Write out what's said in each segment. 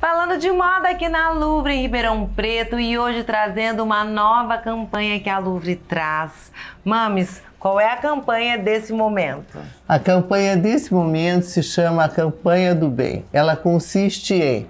Falando de moda aqui na Louvre em Ribeirão Preto e hoje trazendo uma nova campanha que a Louvre traz. Mames, qual é a campanha desse momento? A campanha desse momento se chama a campanha do bem. Ela consiste em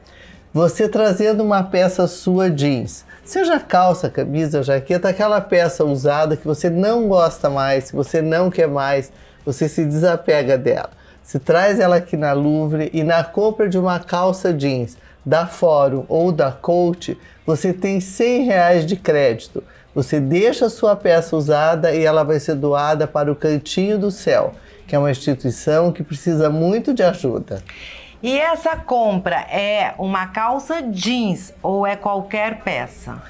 você trazendo uma peça sua jeans, seja calça, camisa, jaqueta, aquela peça usada que você não gosta mais, que você não quer mais, você se desapega dela. Se traz ela aqui na Louvre e na compra de uma calça jeans da Fórum ou da Coach, você tem 100 reais de crédito. Você deixa a sua peça usada e ela vai ser doada para o Cantinho do Céu, que é uma instituição que precisa muito de ajuda. E essa compra é uma calça jeans ou é qualquer peça?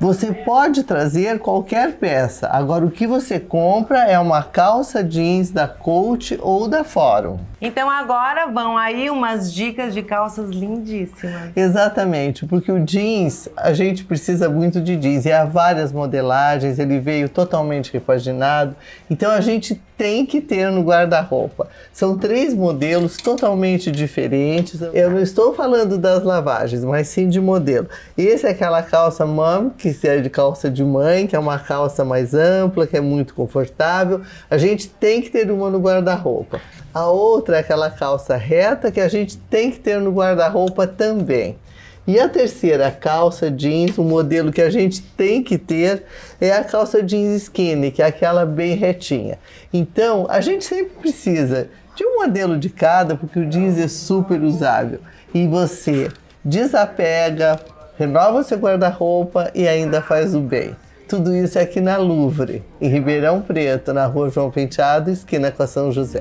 Você pode trazer qualquer peça, agora o que você compra é uma calça jeans da Coach ou da Fórum. Então agora vão aí umas dicas de calças lindíssimas. Exatamente, porque o jeans, a gente precisa muito de jeans e há várias modelagens, ele veio totalmente repaginado, então a gente tem que ter no guarda-roupa. São três modelos totalmente diferentes. Eu não estou falando das lavagens, mas sim de modelo. Esse é aquela calça mom que série de calça de mãe, que é uma calça mais ampla, que é muito confortável. A gente tem que ter uma no guarda-roupa. A outra é aquela calça reta que a gente tem que ter no guarda-roupa também. E a terceira, a calça jeans, o modelo que a gente tem que ter é a calça jeans skinny, que é aquela bem retinha. Então, a gente sempre precisa de um modelo de cada, porque o jeans é super usável. E você desapega, renova seu guarda-roupa e ainda faz o bem. Tudo isso é aqui na Louvre, em Ribeirão Preto, na rua João Penteado, esquina com a São José.